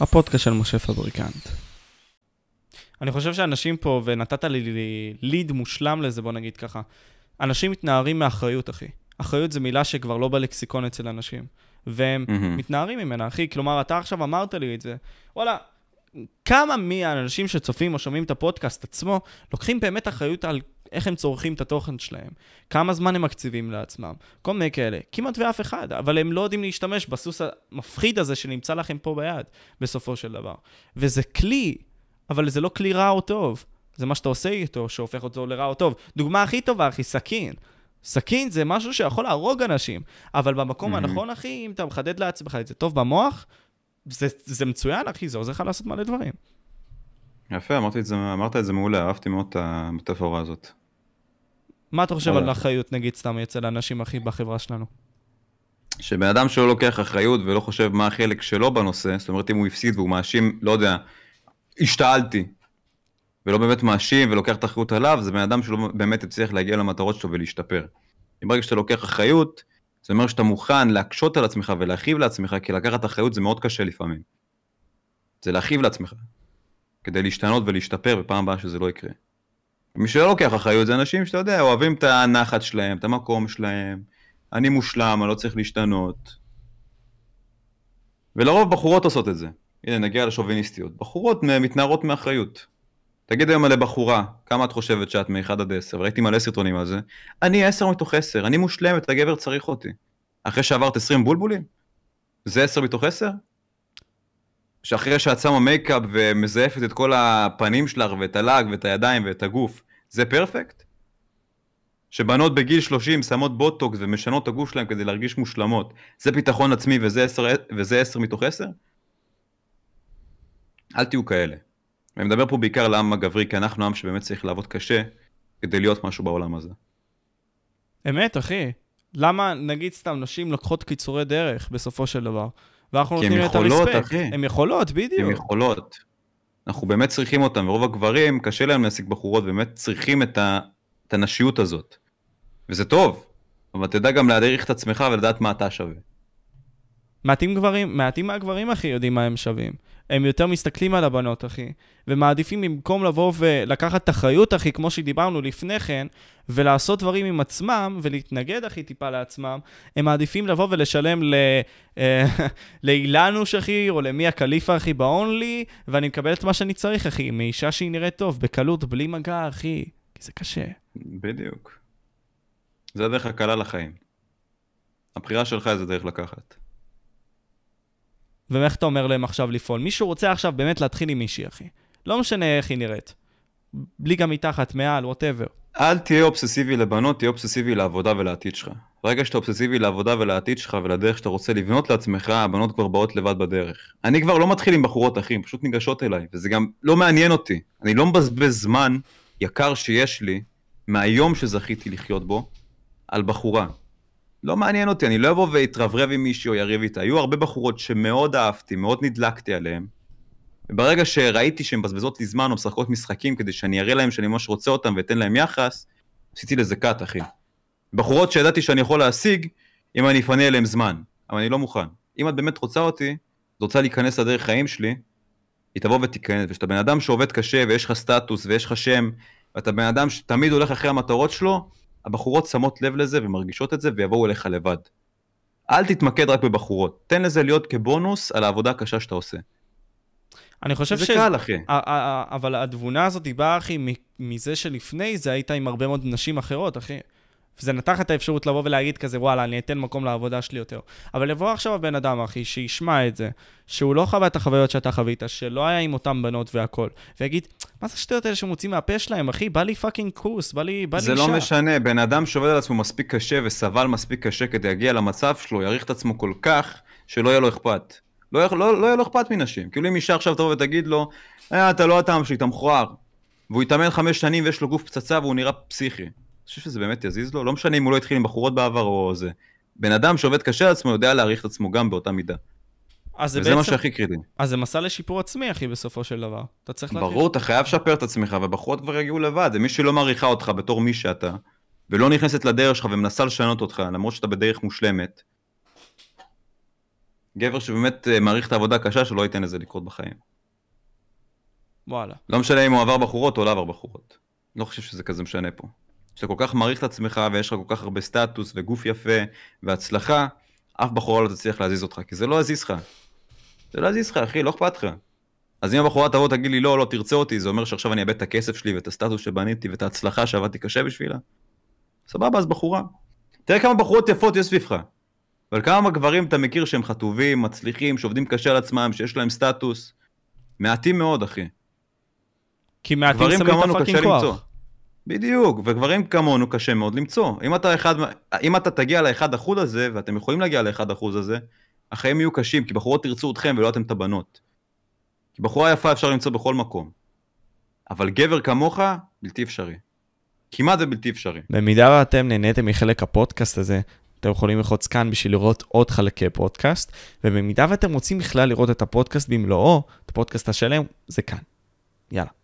הפודקאסט של משה פבריקנט. אני חושב שאנשים פה, ונתת לי ליד מושלם לזה, בוא נגיד ככה, אנשים מתנערים מאחריות, אחי. אחריות זו מילה שכבר לא בלקסיקון אצל אנשים. והם mm-hmm. מתנערים ממנה, אחי. כלומר, אתה עכשיו אמרת לי את זה. וואלה, כמה מהאנשים שצופים או שומעים את הפודקאסט עצמו, לוקחים באמת אחריות על איך הם צורכים את התוכן שלהם, כמה זמן הם מקציבים לעצמם, כל מיני כאלה. כמעט ואף אחד, אבל הם לא יודעים להשתמש בסוס המפחיד הזה שנמצא לכם פה ביד, בסופו של דבר. וזה כלי, אבל זה לא כלי רע או טוב. זה מה שאתה עושה איתו שהופך אותו לרע או טוב. דוגמה הכי טובה, אחי, סכין. סכין זה משהו שיכול להרוג אנשים, אבל במקום mm-hmm. הנכון, אחי, אם אתה מחדד לעצמך את זה טוב במוח, זה, זה מצוין, אחי, זה עוזר לך לעשות מלא דברים. יפה, אמרתי את זה, אמרת את זה מעולה, אהבתי מאוד את המטאפורה הזאת. מה אתה חושב על אחריות, נגיד, סתם אצל האנשים הכי בחברה שלנו? שבן אדם שלא לוקח אחריות ולא חושב מה החלק שלו בנושא, זאת אומרת, אם הוא הפסיד והוא מאשים, לא יודע, השתעלתי, ולא באמת מאשים ולוקח את האחריות עליו, זה בן אדם שלא באמת הצליח להגיע למטרות שלו ולהשתפר. אם ברגע שאתה לוקח אחריות, זה אומר שאתה מוכן להקשות על עצמך ולהכאיב לעצמך, כי לקחת אחריות זה מאוד קשה לפעמים. זה להכאיב לעצמך, כדי להשתנות ולהשתפר בפעם הבאה שזה לא יקרה. מי שלא לוקח אחריות זה אנשים שאתה יודע, אוהבים את הנחת שלהם, את המקום שלהם, אני מושלם, אני לא צריך להשתנות. ולרוב בחורות עושות את זה. הנה, נגיע לשוביניסטיות. בחורות מתנערות מאחריות. תגיד היום עלי בחורה, כמה את חושבת שאת מ-1 עד 10, ראיתי מלא סרטונים על זה. אני 10 מתוך 10, אני מושלמת, הגבר צריך אותי. אחרי שעברת 20 בולבולים? זה 10 מתוך 10? שאחרי שאת שמה מייקאפ ומזייפת את כל הפנים שלך ואת הלאג ואת הידיים ואת הגוף, זה פרפקט? שבנות בגיל 30 שמות בוטוקס ומשנות את הגוף שלהן כדי להרגיש מושלמות, זה ביטחון עצמי וזה 10, וזה 10 מתוך 10? אל תהיו כאלה. אני מדבר פה בעיקר לעם הגברי, כי אנחנו עם שבאמת צריך לעבוד קשה כדי להיות משהו בעולם הזה. אמת, אחי. למה, נגיד סתם, נשים לוקחות קיצורי דרך בסופו של דבר? ואנחנו נותנים להם את הרספקט. כי הן יכולות, אחי. הן יכולות, בדיוק. הן יכולות. אנחנו באמת צריכים אותן, ורוב הגברים, קשה להם להשיג בחורות, באמת צריכים את, ה, את הנשיות הזאת. וזה טוב, אבל תדע גם להדריך את עצמך ולדעת מה אתה שווה. מעטים גברים, מעטים מהגברים, אחי, יודעים מה הם שווים. הם יותר מסתכלים על הבנות, אחי, ומעדיפים במקום לבוא ולקחת אחריות, אחי, כמו שדיברנו לפני כן, ולעשות דברים עם עצמם, ולהתנגד, אחי, טיפה לעצמם, הם מעדיפים לבוא ולשלם ל... אה, לאילנוש, אחי, או למי הקליפה, אחי, באונלי, ואני מקבל את מה שאני צריך, אחי, מאישה שהיא נראית טוב, בקלות, בלי מגע, אחי, כי זה קשה. בדיוק. זה הדרך הקלה לחיים. הבחירה שלך זה דרך לקחת. ואיך אתה אומר להם עכשיו לפעול? מישהו רוצה עכשיו באמת להתחיל עם מישהי, אחי. לא משנה איך היא נראית. בלי גם מתחת, מעל, וואטאבר. אל תהיה אובססיבי לבנות, תהיה אובססיבי לעבודה ולעתיד שלך. ברגע שאתה אובססיבי לעבודה ולעתיד שלך ולדרך שאתה רוצה לבנות לעצמך, הבנות כבר באות לבד בדרך. אני כבר לא מתחיל עם בחורות אחים, פשוט ניגשות אליי, וזה גם לא מעניין אותי. אני לא מבזבז זמן יקר שיש לי, מהיום שזכיתי לחיות בו, על בחורה. לא מעניין אותי, אני לא אבוא ואתרברב עם מישהי או יריב איתה. היו הרבה בחורות שמאוד אהבתי, מאוד נדלקתי עליהן. וברגע שראיתי שהן מבזבזות לי זמן או משחקות משחקים כדי שאני אראה להן שאני ממש רוצה אותן ואתן להן יחס, עשיתי לזה קאט, אחי. בחורות שידעתי שאני יכול להשיג, אם אני אפנה אליהן זמן. אבל אני לא מוכן. אם את באמת רוצה אותי, את רוצה להיכנס לדרך חיים שלי, היא תבוא ותיכנס. וכשאתה בן אדם שעובד קשה ויש לך סטטוס ויש לך שם, ואתה בן אדם שתמיד הולך אחרי המטרות שלו, הבחורות שמות לב לזה ומרגישות את זה ויבואו אליך לבד. אל תתמקד רק בבחורות, תן לזה להיות כבונוס על העבודה הקשה שאתה עושה. אני חושב זה ש... זה קל, אחי. אבל התבונה הזאת באה, אחי, מזה שלפני זה היית עם הרבה מאוד נשים אחרות, אחי. וזה נתן לך את האפשרות לבוא ולהגיד כזה, וואלה, אני אתן מקום לעבודה שלי יותר. אבל לבוא עכשיו הבן אדם, אחי, שישמע את זה, שהוא לא חווה את החוויות שאתה חווית, שלא היה עם אותן בנות והכול, ויגיד, מה זה השטויות האלה שמוצאים מהפה שלהם, אחי? בא לי פאקינג קורס, בא לי בא זה לי לא אישה. משנה, בן אדם שעובד על עצמו מספיק קשה וסבל מספיק קשה כדי להגיע למצב שלו, יעריך את עצמו כל כך, שלא יהיה לו אכפת. לא, לא, לא יהיה לו אכפת מנשים. כאילו אם אישה עכשיו תבוא ותגיד לו, אה, אתה לא הטעם שלי, אתה מכוער. והוא יתאמן חמש שנים ויש לו גוף פצצה והוא נראה פסיכי. חושב שזה באמת יזיז לו, לא משנה אם הוא לא התחיל עם בחורות בעבר או זה. בן אדם שעובד קשה על עצמו יודע להעריך את עצמו גם באותה מידה. וזה בעצם... מה שהכי קריטי. אז זה מסע לשיפור עצמי, אחי, בסופו של דבר. אתה צריך ברור, ברור, אתה חייב לשפר את עצמך, ובחורות כבר יגיעו לבד. זה מי שלא מעריכה אותך בתור מי שאתה, ולא נכנסת לדרך שלך ומנסה לשנות אותך, למרות שאתה בדרך מושלמת, גבר שבאמת אה, מעריך את העבודה הקשה שלו, לא ייתן לזה לקרות בחיים. וואלה. לא משנה אם הוא עבר בחורות או לא עבר בחורות. לא חושב שזה כזה משנה פה. שאתה כל כך מעריך את עצמך ויש לך כל כך הרבה סטטוס וגוף יפה והצלחה, אף בחורה לא תצליח להזיז אותך, כי זה לא יזיז לך. זה לא יזיז לך, אחי, לא אכפת לך. אז אם הבחורה תבוא תגיד לי לא, לא תרצה אותי, זה אומר שעכשיו אני אאבד את הכסף שלי ואת הסטטוס שבניתי ואת ההצלחה שעבדתי קשה בשבילה. סבבה, אז בחורה. תראה כמה בחורות יפות יש סביבך. אבל כמה גברים אתה מכיר שהם חטובים, מצליחים, שעובדים קשה על עצמם, שיש להם סטטוס? מעטים מאוד, אחי. כי מעטים שמים את הפאקינג כוח. בדיוק, וגברים כמונו קשה מאוד למצוא. אם אתה, אחד, אם אתה תגיע לאחד אחוז הזה, ואתם יכולים להגיע לאחד אחוז הזה, החיים יהיו קשים, כי בחורות תרצו אתכם ולא אתם את הבנות. כי בחורה יפה אפשר למצוא בכל מקום. אבל גבר כמוך, בלתי אפשרי. כמעט זה בלתי אפשרי. במידה ואתם נהניתם מחלק הפודקאסט הזה, אתם יכולים ללחוץ כאן בשביל לראות עוד חלקי פודקאסט, ובמידה ואתם רוצים בכלל לראות את הפודקאסט במלואו, את הפודקאסט השלם, זה כאן. יאללה.